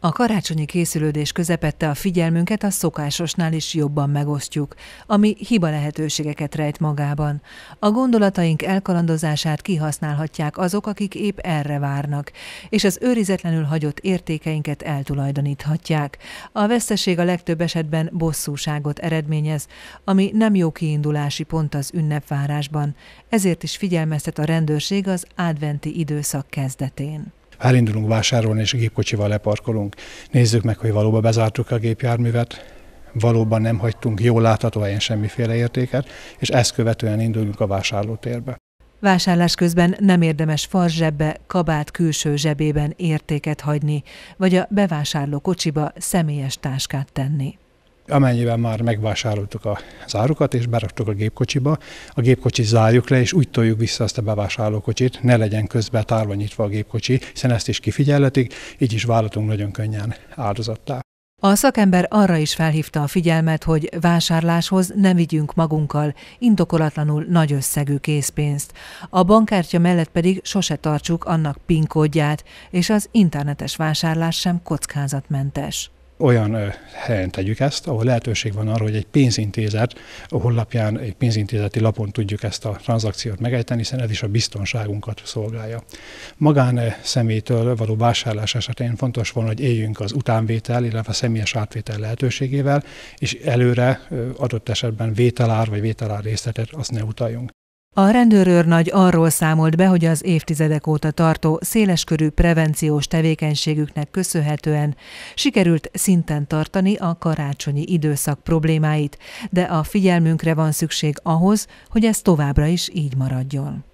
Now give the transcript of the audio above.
A karácsonyi készülődés közepette a figyelmünket a szokásosnál is jobban megosztjuk, ami hiba lehetőségeket rejt magában. A gondolataink elkalandozását kihasználhatják azok, akik épp erre várnak, és az őrizetlenül hagyott értékeinket eltulajdoníthatják. A veszteség a legtöbb esetben bosszúságot eredményez, ami nem jó kiindulási pont az ünnepvárásban, ezért is figyelmeztet a rendőrség az adventi időszak kezdetén ha elindulunk vásárolni és a gépkocsival leparkolunk, nézzük meg, hogy valóban bezártuk a gépjárművet, valóban nem hagytunk jól látható helyen semmiféle értéket, és ezt követően induljunk a vásárlótérbe. Vásárlás közben nem érdemes farzsebbe, kabát külső zsebében értéket hagyni, vagy a bevásárló kocsiba személyes táskát tenni. Amennyiben már megvásároltuk a zárukat, és beraktuk a gépkocsiba, a gépkocsit zárjuk le, és úgy toljuk vissza azt a bevásárlókocsit, ne legyen közben tárva nyitva a gépkocsi, hiszen ezt is kifigyelhetik, így is vállalatunk nagyon könnyen áldozattá. A szakember arra is felhívta a figyelmet, hogy vásárláshoz ne vigyünk magunkkal indokolatlanul nagy összegű készpénzt. A bankkártya mellett pedig sose tartsuk annak PIN kódját, és az internetes vásárlás sem kockázatmentes olyan helyen tegyük ezt, ahol lehetőség van arra, hogy egy pénzintézet honlapján, egy pénzintézeti lapon tudjuk ezt a tranzakciót megejteni, hiszen ez is a biztonságunkat szolgálja. Magán személytől való vásárlás esetén fontos volna, hogy éljünk az utánvétel, illetve a személyes átvétel lehetőségével, és előre adott esetben vételár vagy vételár részletet azt ne utaljunk. A rendőrőrnagy arról számolt be, hogy az évtizedek óta tartó széleskörű prevenciós tevékenységüknek köszönhetően sikerült szinten tartani a karácsonyi időszak problémáit, de a figyelmünkre van szükség ahhoz, hogy ez továbbra is így maradjon.